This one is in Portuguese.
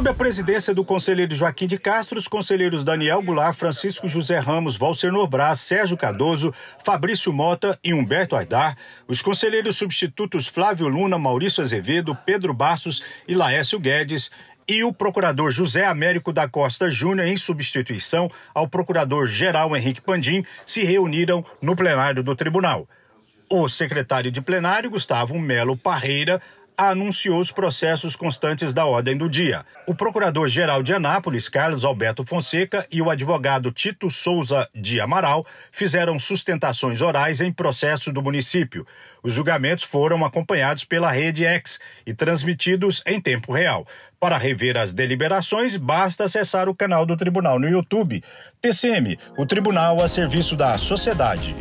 Sob a presidência do conselheiro Joaquim de Castro, os conselheiros Daniel Goulart, Francisco José Ramos, Valcer Nobras, Sérgio Cardoso, Fabrício Mota e Humberto Aidar, os conselheiros substitutos Flávio Luna, Maurício Azevedo, Pedro Bastos e Laércio Guedes, e o procurador José Américo da Costa Júnior, em substituição ao procurador-geral Henrique Pandim, se reuniram no plenário do tribunal. O secretário de plenário, Gustavo Melo Parreira, anunciou os processos constantes da ordem do dia. O procurador-geral de Anápolis, Carlos Alberto Fonseca, e o advogado Tito Souza de Amaral fizeram sustentações orais em processo do município. Os julgamentos foram acompanhados pela Rede X e transmitidos em tempo real. Para rever as deliberações, basta acessar o canal do tribunal no YouTube. TCM, o tribunal a serviço da sociedade.